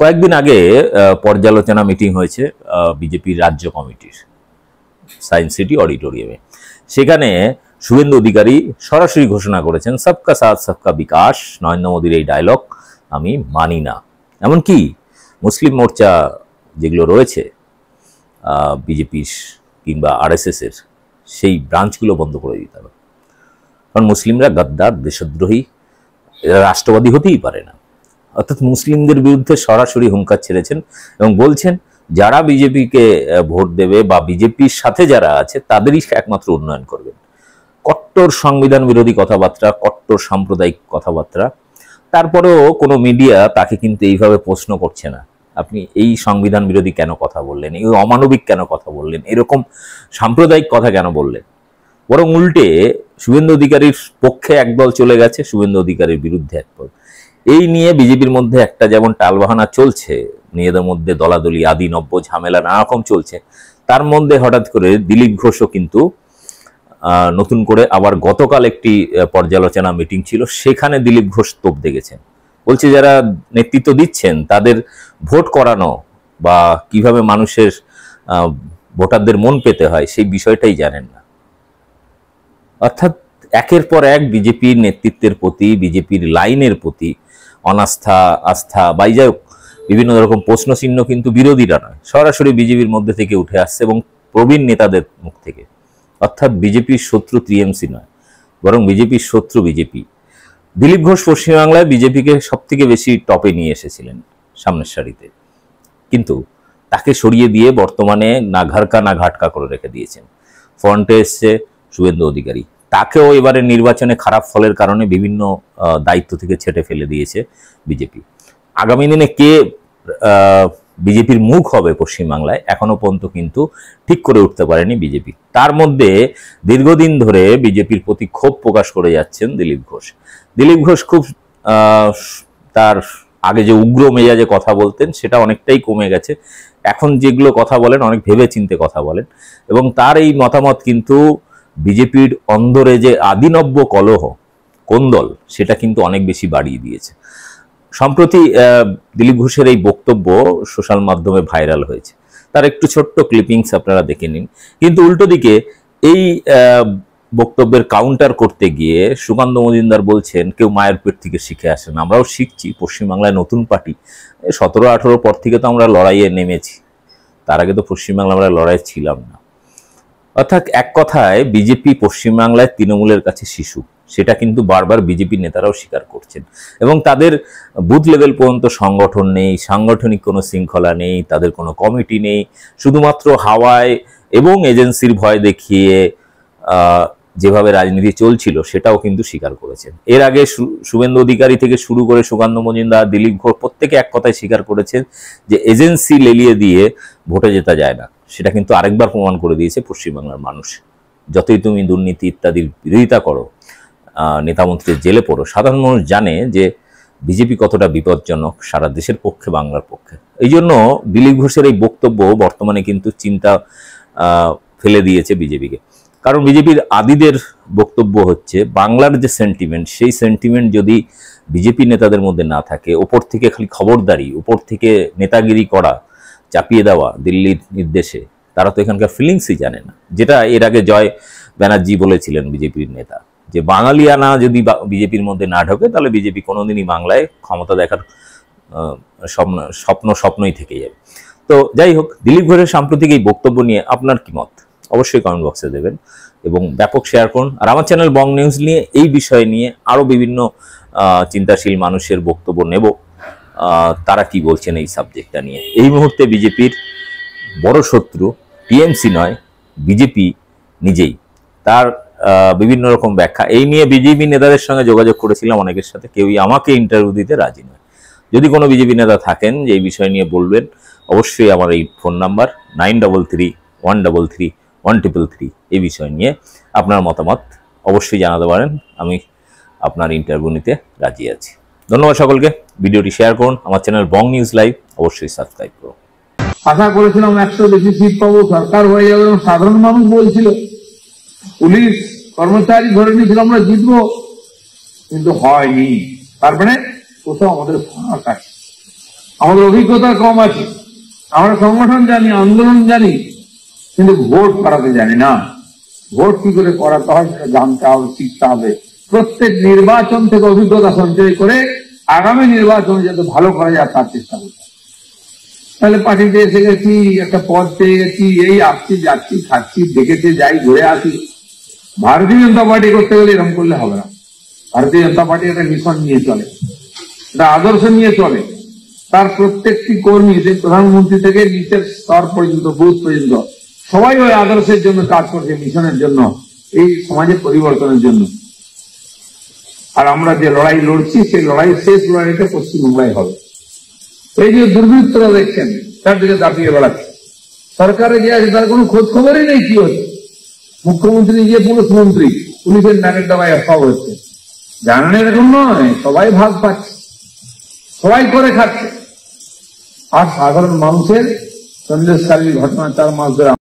কয়েকদিন আগে পর্যালোচনা মিটিং হয়েছে বিজেপির রাজ্য কমিটির সায়েন্স সিটি অডিটোরিয়ামে সেখানে শুভেন্দু অধিকারী সরাসরি ঘোষণা করেছেন সবকা সাথ সবকা বিকাশ নরেন্দ্র মোদীর এই ডায়লগ আমি মানি না এমনকি মুসলিম মোর্চা যেগুলো রয়েছে বিজেপির কিংবা আরএসএসের সেই ব্রাঞ্চগুলো বন্ধ করে দিতে হবে কারণ মুসলিমরা গদ্দার দেশদ্রোহী এরা রাষ্ট্রবাদী হতেই পারে না অর্থাৎ মুসলিমদের বিরুদ্ধে সরাসরি হুঙ্কার ছেড়েছেন এবং বলছেন যারা বিজেপিকে ভোট দেবে বা বিজেপির সাথে যারা আছে তাদেরই একমাত্র উন্নয়ন করবেন কট্টর সংবিধান বিরোধী কথাবার্তা কট্টর সাম্প্রদায়িক কথাবার্তা তারপরেও কোনো মিডিয়া তাকে কিন্তু এইভাবে প্রশ্ন করছে না আপনি এই সংবিধান বিরোধী কেন কথা বললেন এই অমানবিক কেন কথা বললেন এরকম সাম্প্রদায়িক কথা কেন বললেন বরং উল্টে শুভেন্দু অধিকারীর পক্ষে একদল চলে গেছে শুভেন্দু অধিকারীর বিরুদ্ধে একদল এই নিয়ে বিজেপির মধ্যে একটা যেমন টালবাহানা চলছে নিজেদের মধ্যে দলাদলি আদি নব্য ঝামেলা নানা রকম চলছে তার মধ্যে হঠাৎ করে দিলীপ ঘোষও কিন্তু নতুন করে আবার গতকাল একটি পর্যালোচনা মিটিং ছিল সেখানে দিলীপ ঘোষ তোপ দেখেছেন বলছে যারা নেতৃত্ব দিচ্ছেন তাদের ভোট করানো বা কিভাবে মানুষের ভোটারদের মন পেতে হয় সেই বিষয়টাই জানেন না অর্থাৎ একের পর এক বিজেপির নেতৃত্বের প্রতি বিজেপির লাইনের প্রতি অনাস্থা আস্থা বাই যাই বিভিন্ন রকম প্রশ্ন চিহ্ন কিন্তু বিরোধীরা নয় সরাসরি বিজেপির মধ্যে থেকে উঠে আসছে এবং প্রবীণ নেতাদের মুখ থেকে অর্থাৎ বিজেপির শত্রু টিএমসি নয় বরং বিজেপির শত্রু বিজেপি দিলীপ ঘোষ পশ্চিমবাংলায় বিজেপিকে সব থেকে বেশি টপে নিয়ে এসেছিলেন সামনের সারিতে কিন্তু তাকে সরিয়ে দিয়ে বর্তমানে না ঘাড়কা না ঘাটকা করে রেখে দিয়েছেন ফ্রন্টে এসছে শুভেন্দু অধিকারী তাকেও এবারে নির্বাচনে খারাপ ফলের কারণে বিভিন্ন দায়িত্ব থেকে ছেটে ফেলে দিয়েছে বিজেপি আগামী দিনে কে বিজেপির মুখ হবে পশ্চিমবাংলায় এখনও পর্যন্ত কিন্তু ঠিক করে উঠতে পারেনি বিজেপি তার মধ্যে দীর্ঘদিন ধরে বিজেপির প্রতি ক্ষোভ প্রকাশ করে যাচ্ছেন দিলীপ ঘোষ দিলীপ ঘোষ খুব তার আগে যে উগ্র মেজাজে কথা বলতেন সেটা অনেকটাই কমে গেছে এখন যেগুলো কথা বলেন অনেক ভেবে চিনতে কথা বলেন এবং তার এই মতামত কিন্তু বিজেপির অন্দরে যে আদিনব্য কলহ কোন্দল সেটা কিন্তু অনেক বেশি বাড়িয়ে দিয়েছে সম্প্রতি দিলীপ ঘোষের এই বক্তব্য সোশ্যাল মাধ্যমে ভাইরাল হয়েছে তার একটু ছোট্ট ক্লিপিংস আপনারা দেখে নিন কিন্তু উল্টো দিকে এই বক্তব্যের কাউন্টার করতে গিয়ে সুকান্ত মজুমদার বলছেন কেউ মায়ের পেট থেকে শিখে আসে না আমরাও শিখছি পশ্চিমবাংলায় নতুন পার্টি সতেরো আঠেরো পর থেকে তো আমরা লড়াইয়ে নেমেছি তার আগে তো পশ্চিমবাংলা আমরা লড়াই ছিলাম না অর্থাৎ এক কথায় বিজেপি পশ্চিমবাংলায় তৃণমূলের কাছে শিশু সেটা কিন্তু বারবার বিজেপি নেতারাও স্বীকার করছেন এবং তাদের বুথ লেভেল পর্যন্ত সংগঠন নেই সাংগঠনিক কোনো শৃঙ্খলা নেই তাদের কোনো কমিটি নেই শুধুমাত্র হাওয়ায় এবং এজেন্সির ভয় দেখিয়ে যেভাবে রাজনীতি চলছিল সেটাও কিন্তু স্বীকার করেছেন এর আগে শুভেন্দু অধিকারী থেকে শুরু করে সুকান্ত মজিন্দা দিলীপ ঘোষ প্রত্যেকে এক কথায় স্বীকার করেছেন যে এজেন্সি লেলিয়ে দিয়ে ভোটে জেতা যায় না সেটা কিন্তু আরেকবার প্রমাণ করে দিয়েছে পশ্চিমবাংলার মানুষ যতই তুমি দুর্নীতি ইত্যাদির বিরোধিতা করো নেতামন্ত্রীর জেলে পড়ো সাধারণ মানুষ জানে যে বিজেপি কতটা বিপজ্জনক সারা দেশের পক্ষে বাংলার পক্ষে এই জন্য দিলীপ ঘোষের এই বক্তব্য বর্তমানে কিন্তু চিন্তা ফেলে দিয়েছে বিজেপিকে কারণ বিজেপির আদিদের বক্তব্য হচ্ছে বাংলার যে সেন্টিমেন্ট সেই সেন্টিমেন্ট যদি বিজেপি নেতাদের মধ্যে না থাকে ওপর থেকে খালি খবরদারি ওপর থেকে নেতাগিরি করা চাপিয়ে দেওয়া দিল্লির নির্দেশে তারা তো এখানকার ফিলিংসই জানে না যেটা এর আগে জয় ব্যানার্জি বলেছিলেন বিজেপির নেতা যে বাঙালিয়ানা যদি বিজেপির মধ্যে না ঢোকে তাহলে বিজেপি কোনোদিনই বাংলায় ক্ষমতা দেখার স্বপ্ন স্বপ্ন স্বপ্নই থেকে যাবে তো যাই হোক দিলীপ ঘোষের সাম্প্রতিক এই বক্তব্য নিয়ে আপনার কি মত অবশ্যই কমেন্ট বক্সে দেবেন এবং ব্যাপক শেয়ার করুন আর আমার চ্যানেল বং নিউজ নিয়ে এই বিষয় নিয়ে আরও বিভিন্ন চিন্তাশীল মানুষের বক্তব্য নেব তারা কি বলছেন এই সাবজেক্টটা নিয়ে এই মুহূর্তে বিজেপির বড় শত্রু টিএমসি নয় বিজেপি নিজেই তার বিভিন্ন রকম ব্যাখ্যা এই নিয়ে বিজেপি নেতাদের সঙ্গে যোগাযোগ করেছিলাম অনেকের সাথে কেউই আমাকে ইন্টারভিউ দিতে রাজি নয় যদি কোনো বিজেপি নেতা থাকেন যে এই বিষয় নিয়ে বলবেন অবশ্যই আমার এই phone number nine double three one double three one triple three এই বিষয় নিয়ে আপনার মতামত অবশ্যই জানাতে পারেন আমি আপনার ইন্টারভিউ নিতে রাজি আছি ধন্যবাদ সকলকে ভিডিওটি শেয়ার করুন আমার চ্যানেল বং নিউজ লাইভ অবশ্যই সাবস্ক্রাইব করুন আশা করেছিলাম একশো বেশি সিট পাবো সরকার হয়ে যাবে সাধারণ মানুষ বলছিল পুলিশ কর্মচারী ধরে নিয়েছিল আমরা জিতবো কিন্তু হয়নি তার মানে কোথাও আমাদের আমাদের অভিজ্ঞতা কম আছে আমরা সংগঠন জানি আন্দোলন জানি কিন্তু ভোট করাতে জানি না ভোট কি করে করাতে হয় সেটা জানতে হবে শিখতে হবে প্রত্যেক নির্বাচন থেকে অভিজ্ঞতা সঞ্চয় করে আগামী নির্বাচনে যাতে ভালো করা যায় তার চেষ্টা করতে তাহলে পার্টিতে এসে গেছি একটা পদ পেয়ে গেছি এই আসছি যাচ্ছি খাচ্ছি দেখেছে যাই ঘুরে আসি ভারতীয় জনতা পার্টি করতে গেলে এরকম করলে হবে না ভারতীয় জনতা পার্টি একটা মিশন নিয়ে চলে একটা আদর্শ নিয়ে চলে তার প্রত্যেকটি কর্মী যে প্রধানমন্ত্রী থেকে নিচের স্তর পর্যন্ত বুথ পর্যন্ত সবাই ওই আদর্শের জন্য কাজ করছে মিশনের জন্য এই সমাজের পরিবর্তনের জন্য আর আমরা যে লড়াই লড়ছি সেই লড়াই শেষ লড়াইটা পশ্চিমবাংলায় হবে এই যে দুর্বৃত্তরা দেখছেন তার দিকে দাপিয়ে বেড়াচ্ছে সরকারে যে আছে তার কোনো খোঁজ খবরই নেই কি হচ্ছে মুখ্যমন্ত্রী যে পুলিশ মন্ত্রী পুলিশের নাকের দাবায় সব হচ্ছে জানেন এরকম নয় সবাই ভাগ পাচ্ছে সবাই করে খাচ্ছে আর সাধারণ মানুষের সন্দেশকারী ঘটনা চার মাস ধরে